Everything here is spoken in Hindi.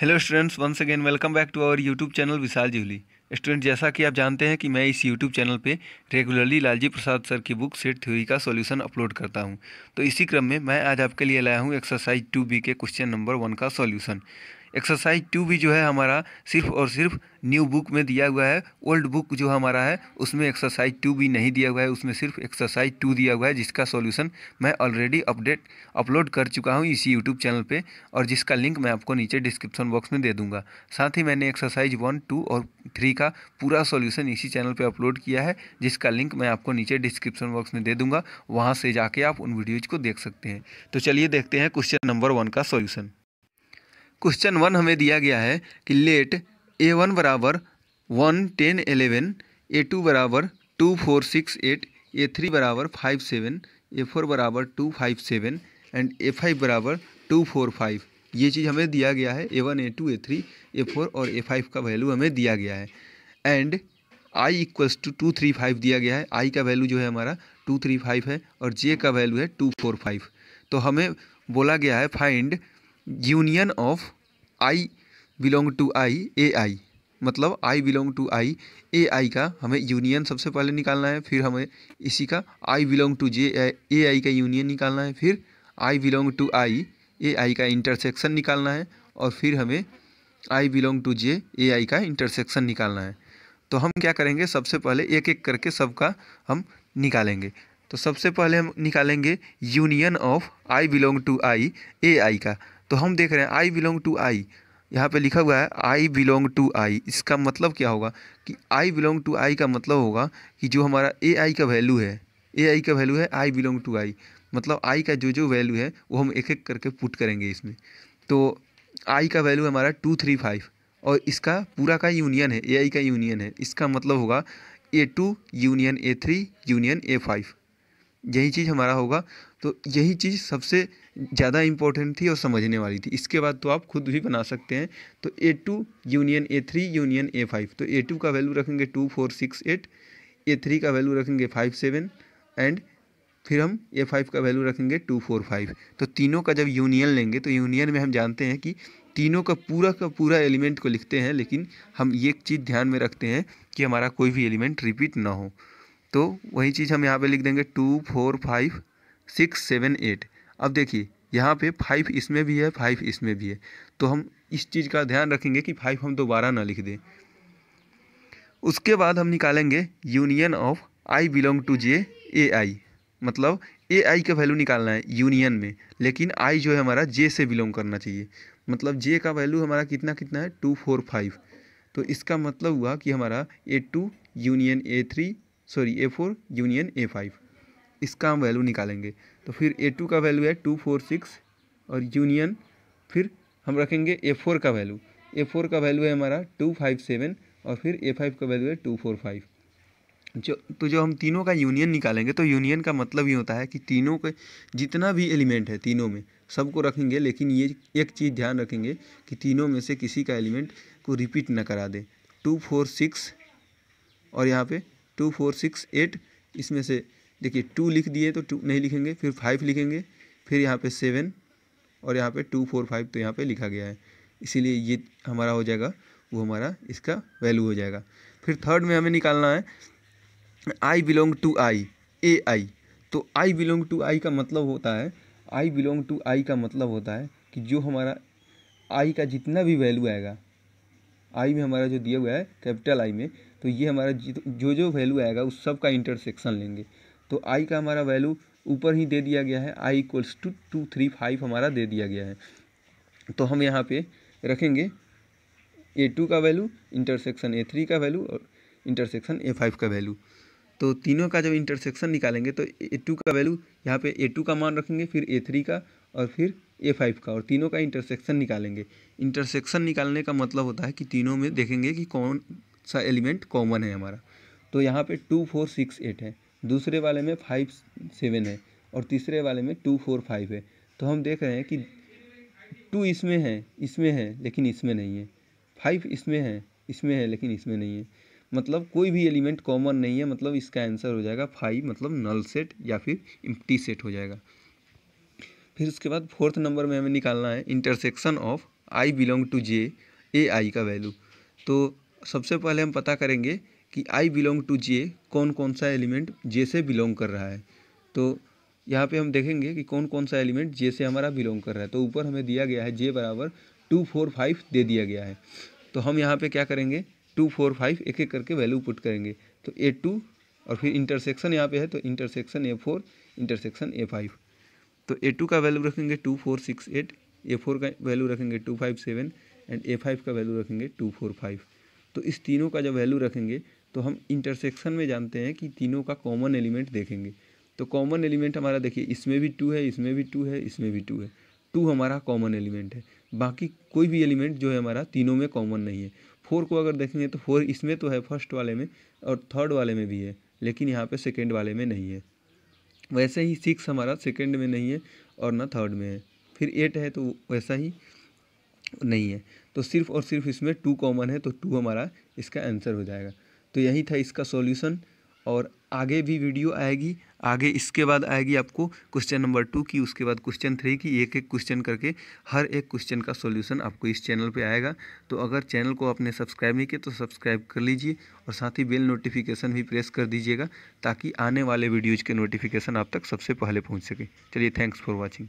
hello students once again welcome back to our YouTube channel Vishal Julie student जैसा कि आप जानते हैं कि मैं इस यूट्यूब चैनल पे रेगुलरली लालजी प्रसाद सर की बुक सेट थ्योरी का सॉल्यूशन अपलोड करता हूं तो इसी क्रम में मैं आज आपके लिए लाया हूं एक्सरसाइज टू बी के क्वेश्चन नंबर वन का सोल्यूशन एक्सरसाइज टू भी जो है हमारा सिर्फ और सिर्फ न्यू बुक में दिया हुआ है ओल्ड बुक जो हमारा है उसमें एक्सरसाइज टू भी नहीं दिया हुआ है उसमें सिर्फ एक्सरसाइज टू दिया हुआ है जिसका सॉल्यूशन मैं ऑलरेडी अपडेट अपलोड कर चुका हूँ इसी यूट्यूब चैनल पे और जिसका लिंक मैं आपको नीचे डिस्क्रिप्शन बॉक्स में दे दूँगा साथ ही मैंने एक्सरसाइज वन टू और थ्री का पूरा सोल्यूशन इसी चैनल पर अपलोड किया है जिसका लिंक मैं आपको नीचे डिस्क्रिप्शन बॉक्स में दे दूँगा वहाँ से जाके आप उन वीडियोज़ को देख सकते हैं तो चलिए देखते हैं क्वेश्चन नंबर वन का सोल्यूशन क्वेश्चन वन हमें दिया गया है कि लेट ए वन बराबर one ten eleven A two बराबर two four six eight A three बराबर फाइव सेवन ए फोर बराबर two five seven and A five बराबर टू फोर फाइव ये चीज़ हमें दिया गया है A one A two A three A four और ए फाइव का वैल्यू हमें दिया गया है and I equals to two three five दिया गया है आई का वैल्यू जो है हमारा टू थ्री फाइव है और जे का वैल्यू है टू फोर फाइव तो हमें बोला गया है find union of I belong to I A I मतलब I belong to I A I का हमें यूनियन सबसे पहले निकालना है फिर हमें इसी का आई belong to J A I का यूनियन निकालना है फिर आई belong to I A I का इंटरसेक्शन निकालना है और फिर हमें आई belong to J A I का इंटरसेक्शन निकालना है तो हम क्या करेंगे सबसे पहले एक एक करके सबका हम निकालेंगे तो सबसे पहले हम निकालेंगे union of I belong to I A I का तो हम देख रहे हैं आई बिलोंग टू आई यहाँ पे लिखा हुआ है आई बिलोंग टू आई इसका मतलब क्या होगा कि आई बिलोंग टू आई का मतलब होगा कि जो हमारा ए आई का वैल्यू है ए आई का वैल्यू है आई बिलोंग टू आई मतलब आई का जो जो वैल्यू है वो हम एक एक करके पुट करेंगे इसमें तो आई का वैल्यू है हमारा टू थ्री फाइव और इसका पूरा का यूनियन है ए आई का यूनियन है इसका मतलब होगा A two union A three union A five यही चीज़ हमारा होगा तो यही चीज़ सबसे ज़्यादा इम्पोर्टेंट थी और समझने वाली थी इसके बाद तो आप खुद भी बना सकते हैं तो A two union A three union A five तो ए टू का वैल्यू रखेंगे two four six eight A three का वैल्यू रखेंगे फाइव सेवन एंड फिर हम ए फाइव का वैल्यू रखेंगे टू फोर फाइव तो तीनों का जब यूनियन लेंगे तो यूनियन में हम जानते हैं कि तीनों का पूरा का पूरा एलिमेंट को लिखते हैं लेकिन हम ये चीज़ ध्यान में रखते हैं कि हमारा कोई भी एलिमेंट रिपीट ना हो तो वही चीज़ हम यहाँ पे लिख देंगे two four five six seven eight अब देखिए यहाँ पे फाइव इसमें भी है फाइव इसमें भी है तो हम इस चीज़ का ध्यान रखेंगे कि फाइव हम दोबारा ना लिख दें उसके बाद हम निकालेंगे union of I belong to J A I मतलब ए आई का वैल्यू निकालना है यूनियन में लेकिन आई जो है हमारा जे से बिलोंग करना चाहिए मतलब जे का वैल्यू हमारा कितना कितना है टू फोर फाइव तो इसका मतलब हुआ कि हमारा A two union A three sorry A four union A five इसका हम वैल्यू निकालेंगे तो फिर ए टू का वैल्यू है टू फोर सिक्स और यूनियन फिर हम रखेंगे ए फोर का वैल्यू ए फोर का वैल्यू है हमारा टू फाइव सेवन और फिर ए फाइव का वैल्यू है टू फोर फाइव जो तो जो हम तीनों का यूनियन निकालेंगे तो यूनियन का मतलब ये होता है कि तीनों के जितना भी एलिमेंट है तीनों में सबको रखेंगे लेकिन ये एक चीज़ ध्यान रखेंगे कि तीनों में से किसी का एलिमेंट को रिपीट ना करा दें टू फोर सिक्स और यहाँ पे टू फोर सिक्स एट इसमें से देखिए टू लिख दिए तो टू नहीं लिखेंगे फिर फाइव लिखेंगे फिर यहाँ पे सेवन और यहाँ पे टू फोर फाइव तो यहाँ पे लिखा गया है इसीलिए ये हमारा हो जाएगा वो हमारा इसका वैल्यू हो जाएगा फिर थर्ड में हमें निकालना है आई बिलोंग टू आई ए आई तो आई बिलोंग टू आई का मतलब होता है आई बिलोंग टू आई का मतलब होता है कि जो हमारा आई का जितना भी वैल्यू आएगा आई में हमारा जो दिया हुआ है कैपिटल आई में तो ये हमारा जो जो वैल्यू आएगा उस सब का इंटरसेक्शन लेंगे तो आई का हमारा वैल्यू ऊपर ही दे दिया गया है I equals to two three five हमारा दे दिया गया है तो हम यहाँ पे रखेंगे ए टू का वैल्यू इंटरसेक्शन ए थ्री का वैल्यू और इंटरसेक्शन ए फाइव का वैल्यू तो तीनों का जब इंटरसेक्शन निकालेंगे तो ए टू का वैल्यू यहाँ पे ए टू का मान रखेंगे फिर ए थ्री का और फिर ए फाइव का और तीनों का इंटरसेक्शन निकालेंगे इंटरसेक्शन निकालने का मतलब होता है कि तीनों में देखेंगे कि कौन सा एलिमेंट कॉमन है हमारा तो यहाँ पे टू फोर सिक्स एट है दूसरे वाले में फाइव सेवन है और तीसरे वाले में टू फोर फाइव है तो हम देख रहे हैं कि टू इसमें है इसमें है लेकिन इसमें नहीं है फाइव इसमें है इसमें है लेकिन इसमें नहीं है मतलब कोई भी एलिमेंट कॉमन नहीं है मतलब इसका आंसर हो जाएगा फाइव मतलब नल सेट या फिर इम्प्टी सेट हो जाएगा फिर उसके बाद फोर्थ नंबर में हमें निकालना है intersection of I belong to J A I का वैल्यू तो सबसे पहले हम पता करेंगे कि आई बिलोंग टू जे कौन कौन सा एलिमेंट जे से बिलोंग कर रहा है तो यहाँ पे हम देखेंगे कि कौन कौन सा एलिमेंट जे से हमारा बिलोंग कर रहा है तो ऊपर हमें दिया गया है जे बराबर टू फोर फाइव दे दिया गया है तो हम यहाँ पे क्या करेंगे टू फोर फाइव एक एक करके वैल्यू पुट करेंगे तो ए टू और फिर इंटरसेक्शन यहाँ पे है तो intersection A four intersection A five तो ए टू का वैल्यू रखेंगे two four six eight A four का वैल्यू रखेंगे two five seven and A five का वैल्यू रखेंगे टू फोर फाइव तो इस तीनों का जब वैल्यू रखेंगे तो हम इंटरसेक्शन में जानते हैं कि तीनों का कॉमन एलिमेंट देखेंगे तो कॉमन एलिमेंट हमारा देखिए इसमें भी टू है इसमें भी टू है इसमें भी टू है टू हमारा कॉमन एलिमेंट है बाकी कोई भी एलिमेंट जो है हमारा तीनों में कॉमन नहीं है फोर को अगर देखेंगे तो फोर इसमें तो है फर्स्ट वाले में और थर्ड वाले में भी है लेकिन यहाँ पे सेकेंड वाले में नहीं है वैसे ही सिक्स हमारा सेकेंड में नहीं है और ना थर्ड में है फिर एट है तो वैसा ही नहीं है तो सिर्फ और सिर्फ इसमें टू कॉमन है तो टू हमारा इसका आंसर हो जाएगा तो यही था इसका सॉल्यूशन और आगे भी वीडियो आएगी आगे इसके बाद आएगी आपको क्वेश्चन नंबर टू की उसके बाद क्वेश्चन थ्री की एक एक क्वेश्चन करके हर एक क्वेश्चन का सॉल्यूशन आपको इस चैनल पे आएगा तो अगर चैनल को आपने सब्सक्राइब नहीं किया तो सब्सक्राइब कर लीजिए और साथ ही बेल नोटिफिकेशन भी प्रेस कर दीजिएगा ताकि आने वाले वीडियोज़ के नोटिफिकेशन आप तक सबसे पहले पहुँच सके चलिए थैंक्स फॉर वॉचिंग